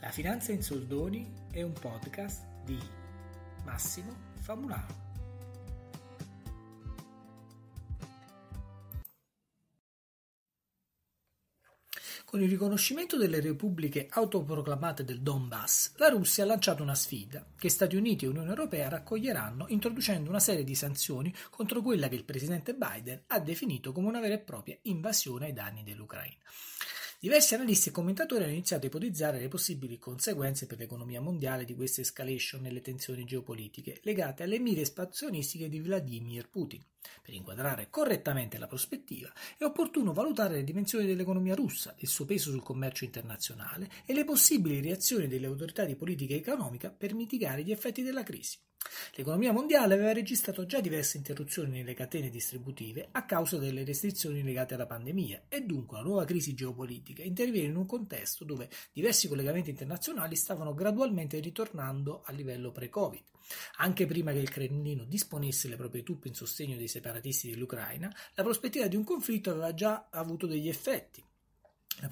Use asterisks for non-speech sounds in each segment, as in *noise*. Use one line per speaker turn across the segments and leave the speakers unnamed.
La Finanza in Soldoni è un podcast di Massimo Famularo. Con il riconoscimento delle repubbliche autoproclamate del Donbass, la Russia ha lanciato una sfida che Stati Uniti e Unione Europea raccoglieranno introducendo una serie di sanzioni contro quella che il presidente Biden ha definito come una vera e propria invasione ai danni dell'Ucraina. Diversi analisti e commentatori hanno iniziato a ipotizzare le possibili conseguenze per l'economia mondiale di questa escalation nelle tensioni geopolitiche legate alle mire espansionistiche di Vladimir Putin. Per inquadrare correttamente la prospettiva è opportuno valutare le dimensioni dell'economia russa, il suo peso sul commercio internazionale e le possibili reazioni delle autorità di politica economica per mitigare gli effetti della crisi. L'economia mondiale aveva registrato già diverse interruzioni nelle catene distributive a causa delle restrizioni legate alla pandemia e dunque una nuova crisi geopolitica interviene in un contesto dove diversi collegamenti internazionali stavano gradualmente ritornando a livello pre-Covid. Anche prima che il Cremlino disponesse le proprie truppe in sostegno dei separatisti dell'Ucraina, la prospettiva di un conflitto aveva già avuto degli effetti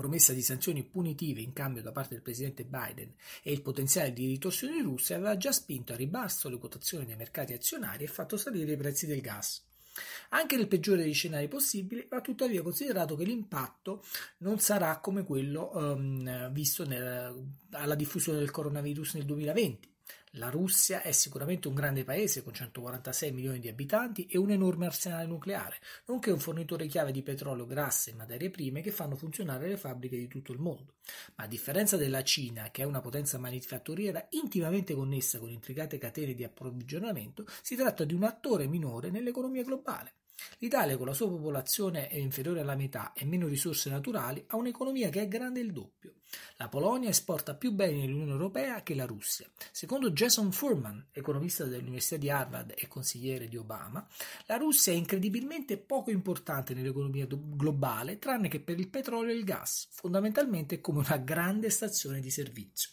promessa di sanzioni punitive in cambio da parte del presidente Biden e il potenziale di ritorsioni russe aveva già spinto a ribasso le quotazioni nei mercati azionari e fatto salire i prezzi del gas. Anche nel peggiore dei scenari possibili va tuttavia considerato che l'impatto non sarà come quello um, visto nel, alla diffusione del coronavirus nel 2020 la Russia è sicuramente un grande paese con 146 milioni di abitanti e un enorme arsenale nucleare, nonché un fornitore chiave di petrolio, grasse e materie prime che fanno funzionare le fabbriche di tutto il mondo. Ma a differenza della Cina, che è una potenza manifatturiera intimamente connessa con intricate catene di approvvigionamento, si tratta di un attore minore nell'economia globale. L'Italia con la sua popolazione è inferiore alla metà e meno risorse naturali ha un'economia che è grande il doppio. La Polonia esporta più beni nell'Unione Europea che la Russia. Secondo Jason Furman, economista dell'Università di Harvard e consigliere di Obama, la Russia è incredibilmente poco importante nell'economia globale tranne che per il petrolio e il gas, fondamentalmente come una grande stazione di servizio.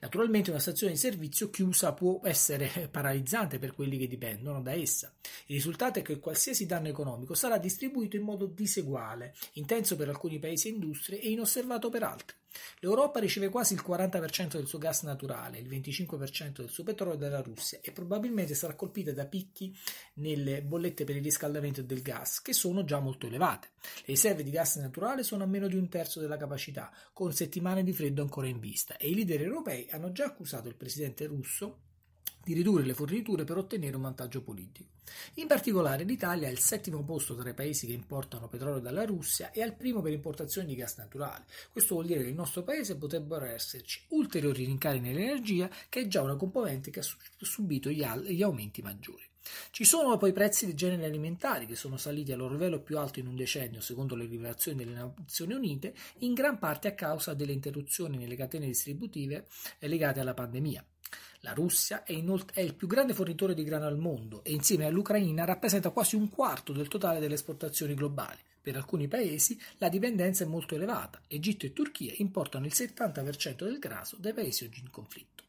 Naturalmente una stazione di servizio chiusa può essere *laughs* paralizzante per quelli che dipendono da essa. Il risultato è che qualsiasi danno economico sarà distribuito in modo diseguale, intenso per alcuni paesi e industrie e inosservato per altri. L'Europa riceve quasi il 40% del suo gas naturale, il 25% del suo petrolio dalla Russia e probabilmente sarà colpita da picchi nelle bollette per il riscaldamento del gas, che sono già molto elevate. Le riserve di gas naturale sono a meno di un terzo della capacità, con settimane di freddo ancora in vista, e i leader europei hanno già accusato il presidente russo di ridurre le forniture per ottenere un vantaggio politico. In particolare l'Italia è al settimo posto tra i paesi che importano petrolio dalla Russia e al primo per importazioni di gas naturale. Questo vuol dire che nel nostro paese potrebbero esserci ulteriori rincari nell'energia che è già una componente che ha subito gli, al- gli aumenti maggiori. Ci sono poi i prezzi dei generi alimentari che sono saliti al loro livello più alto in un decennio, secondo le rivelazioni delle Nazioni Unite, in gran parte a causa delle interruzioni nelle catene distributive eh, legate alla pandemia. La Russia è, inoltre, è il più grande fornitore di grano al mondo e insieme all'Ucraina rappresenta quasi un quarto del totale delle esportazioni globali. Per alcuni paesi la dipendenza è molto elevata. Egitto e Turchia importano il 70% del grano dai paesi oggi in conflitto.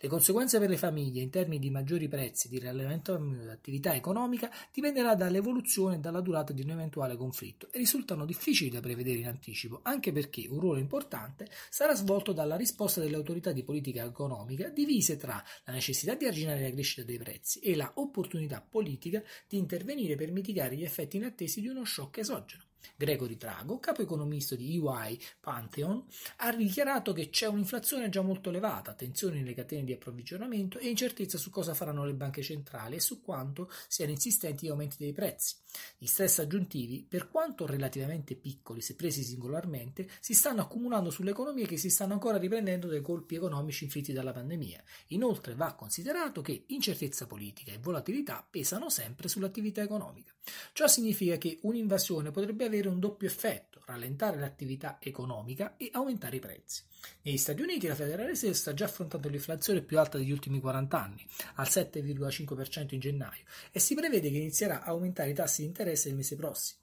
Le conseguenze per le famiglie in termini di maggiori prezzi, di rallentamento dell'attività economica, dipenderà dall'evoluzione e dalla durata di un eventuale conflitto e risultano difficili da prevedere in anticipo, anche perché un ruolo importante sarà svolto dalla risposta delle autorità di politica economica divise tra la necessità di arginare la crescita dei prezzi e la opportunità politica di intervenire per mitigare gli effetti inattesi di uno shock esogeno. Gregory Trago, capo economista di EY Pantheon, ha dichiarato che c'è un'inflazione già molto elevata, tensioni nelle catene di approvvigionamento e incertezza su cosa faranno le banche centrali e su quanto siano insistenti gli aumenti dei prezzi. Gli stress aggiuntivi, per quanto relativamente piccoli se presi singolarmente, si stanno accumulando sulle economie che si stanno ancora riprendendo dai colpi economici inflitti dalla pandemia. Inoltre va considerato che incertezza politica e volatilità pesano sempre sull'attività economica. Ciò significa che un'invasione potrebbe avere un doppio effetto, rallentare l'attività economica e aumentare i prezzi. Negli Stati Uniti la Federal Reserve sta già affrontando l'inflazione più alta degli ultimi 40 anni, al 7,5% in gennaio, e si prevede che inizierà a aumentare i tassi di interesse il mese prossimo.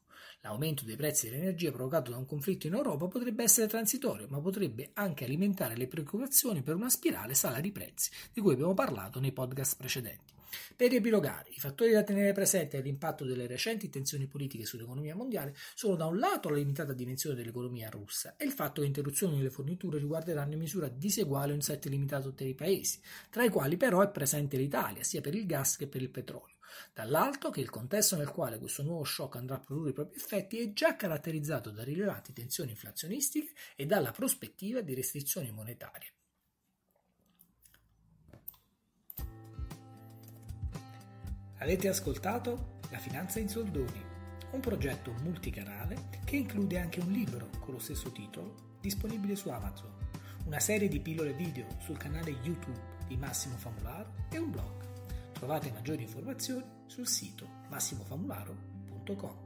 L'aumento dei prezzi dell'energia provocato da un conflitto in Europa potrebbe essere transitorio, ma potrebbe anche alimentare le preoccupazioni per una spirale salari prezzi, di cui abbiamo parlato nei podcast precedenti. Per riepilogare, i fattori da tenere presente all'impatto delle recenti tensioni politiche sull'economia mondiale sono da un lato la limitata dimensione dell'economia russa e il fatto che interruzioni delle forniture riguarderanno in misura diseguale un set limitato dei paesi, tra i quali però è presente l'Italia, sia per il gas che per il petrolio dall'alto che il contesto nel quale questo nuovo shock andrà a produrre i propri effetti è già caratterizzato da rilevanti tensioni inflazionistiche e dalla prospettiva di restrizioni monetarie. Avete ascoltato La finanza in soldoni, un progetto multicanale che include anche un libro con lo stesso titolo disponibile su Amazon, una serie di pillole video sul canale YouTube di Massimo Famularo e un blog. Trovate maggiori informazioni sul sito massimofamularo.com.